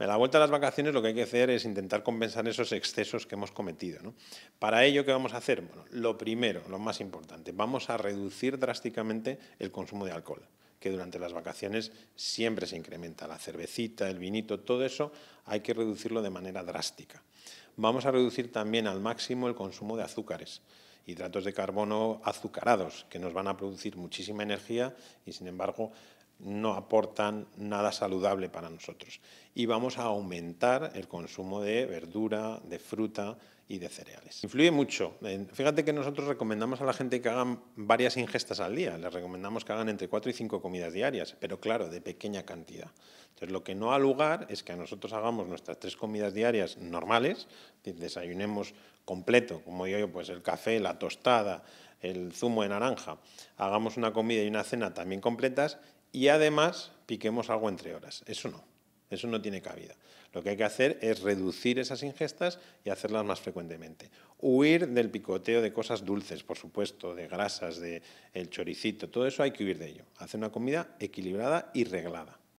En la vuelta a las vacaciones lo que hay que hacer es intentar compensar esos excesos que hemos cometido. Para ello, ¿qué vamos a hacer? Bueno, lo primero, lo más importante, vamos a reducir drásticamente el consumo de alcohol que durante las vacaciones siempre se incrementa. La cervecita, el vinito, todo eso hay que reducirlo de manera drástica. Vamos a reducir también al máximo el consumo de azúcares, hidratos de carbono azucarados, que nos van a producir muchísima energía y sin embargo no aportan nada saludable para nosotros. Y vamos a aumentar el consumo de verdura, de fruta y de cereales. Influye mucho. Fíjate que nosotros recomendamos a la gente que hagan varias ingestas al día. Les recomendamos que hagan entre cuatro y cinco comidas diarias, pero claro, de pequeña cantidad. Entonces, lo que no ha lugar es que a nosotros hagamos nuestras tres comidas diarias normales, desayunemos completo, como yo, pues el café, la tostada, el zumo de naranja, hagamos una comida y una cena también completas y además piquemos algo entre horas. Eso no, eso no tiene cabida. Lo que hay que hacer es reducir esas ingestas y hacerlas más frecuentemente. Huir del picoteo de cosas dulces, por supuesto, de grasas, de el choricito, todo eso hay que huir de ello. Hacer una comida equilibrada y reglada.